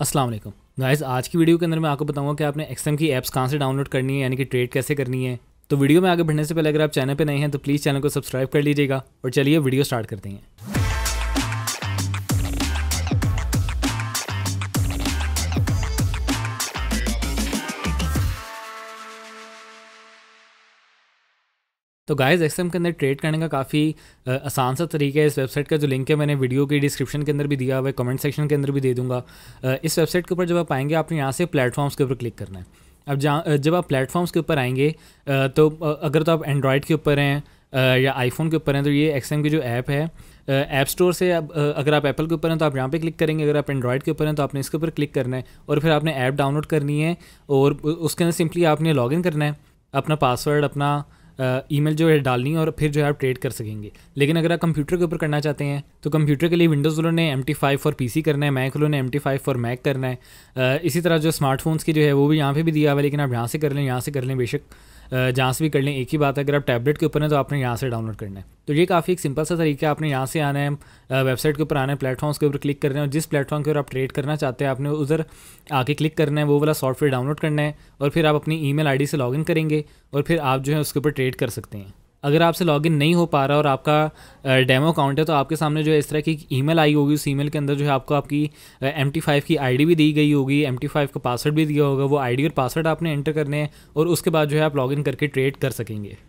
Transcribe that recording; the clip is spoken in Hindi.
अस्सलाम वालेकुम गाइस आज की वीडियो के अंदर मैं आपको बताऊंगा कि आपने एक्सएम की एप्स कहाँ से डाउनलोड करनी है यानी कि ट्रेड कैसे करनी है तो वीडियो में आगे बढ़ने से पहले अगर आप चैनल पर नए हैं तो प्लीज़ चैनल को सब्सक्राइब कर लीजिएगा और चलिए वीडियो स्टार्ट करते हैं तो गाइस एक्सएम के अंदर ट्रेड करने का काफ़ी आसान सा तरीका है इस वेबसाइट का जो लिंक है मैंने वीडियो की डिस्क्रिप्शन के अंदर भी दिया हुआ है कमेंट सेक्शन के अंदर भी दे दूंगा इस वेबसाइट के ऊपर जब आप आएंगे आपने यहाँ से प्लेटफॉर्म्स के ऊपर क्लिक करना है अब जहाँ जब आप प्लेटफॉर्म्स के ऊपर आएंगे तो अगर तो आप एंड्रॉयड के ऊपर हैं या आईफोन के ऊपर हैं तो ये एक्सएम की जो ऐप है ऐप स्टोर से अब अगर आप एप्पल के ऊपर हैं तो आप यहाँ पे क्लिक करेंगे अगर आप एंड्रॉयड के ऊपर हैं तो आपने इसके ऊपर क्लिक करना है और फिर आपने ऐप डाउनलोड करनी है और उसके अंदर सिंपली आपने लॉगिन करना है अपना पासवर्ड अपना ई जो है डालनी है और फिर जो है आप ट्रेड कर सकेंगे लेकिन अगर आप कंप्यूटर के ऊपर करना चाहते हैं तो कंप्यूटर के लिए विंडोज़ वालों ने M T five for PC सी करना है मैक वालों ने M T five for Mac करना है इसी तरह जो स्मार्टफोन्स की जो है वो भी यहाँ पर भी दिया हुआ है लेकिन आप यहाँ से कर लें यहाँ से कर लें बेशक जहाँ से भी कर लें एक ही बात है अगर आप टैबलेट के ऊपर हैं तो आपने यहाँ से डाउनलोड करना है तो ये काफ़ी एक सिंपल सा तरीका है आपने यहाँ से आना है वेबसाइट के ऊपर आना है प्लेटफॉर्म्स के ऊपर क्लिक करना है और जिस प्लेटफॉर्म के ऊपर आप ट्रेड करना चाहते हैं आपने उधर आके क्लिक करना है वो वाला सॉफ्टवेयर डाउनलोड करना है और फिर आप अपनी ई मेल से लॉग करेंगे और फिर आप जो है उसके ऊपर ट्रेड कर सकते हैं अगर आपसे लॉगिन नहीं हो पा रहा और आपका डेमो अकाउंट है तो आपके सामने जो है इस तरह की ईमेल आई होगी उस ईमेल के अंदर जो है आपको आपकी एम टी फाइव की आईडी भी दी गई होगी एम टी फाइव का पासवर्ड भी दिया होगा वो आईडी और पासवर्ड आपने एंटर करने हैं और उसके बाद जो है आप लॉगिन करके ट्रेड कर सकेंगे